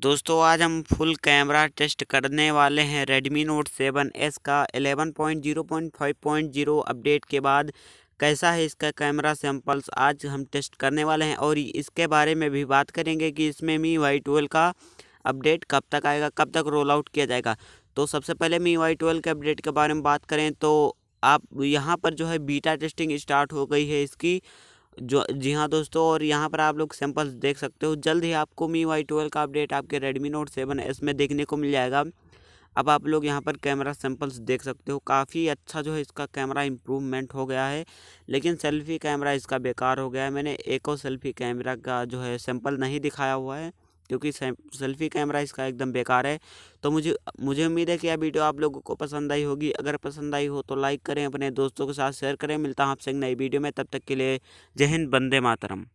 दोस्तों आज हम फुल कैमरा टेस्ट करने वाले हैं Redmi Note 7s का 11.0.5.0 अपडेट के बाद कैसा है इसका कैमरा सैम्पल्स आज हम टेस्ट करने वाले हैं और इसके बारे में भी बात करेंगे कि इसमें मी वाई ट्वेल्व का अपडेट कब तक आएगा कब तक रोल आउट किया जाएगा तो सबसे पहले मी वाई ट्वेल्व के अपडेट के बारे में बात करें तो आप यहाँ पर जो है बीटा टेस्टिंग स्टार्ट हो गई है इसकी जो जी हाँ दोस्तों और यहाँ पर आप लोग सैम्पल्स देख सकते हो जल्द ही आपको मी वाई ट्वेल्व का अपडेट आपके रेडमी नोट सेवन एस में देखने को मिल जाएगा अब आप लोग यहाँ पर कैमरा सैम्पल्स देख सकते हो काफ़ी अच्छा जो है इसका कैमरा इम्प्रूवमेंट हो गया है लेकिन सेल्फ़ी कैमरा इसका बेकार हो गया है मैंने एको सेल्फ़ी कैमरा का जो है सैम्पल नहीं दिखाया हुआ है क्योंकि सेल्फी कैमरा इसका एकदम बेकार है तो मुझे मुझे उम्मीद है कि यह वीडियो आप लोगों को पसंद आई होगी अगर पसंद आई हो तो लाइक करें अपने दोस्तों के साथ शेयर करें मिलता हूँ आपसे एक नई वीडियो में तब तक के लिए जय हिंद बंदे मातरम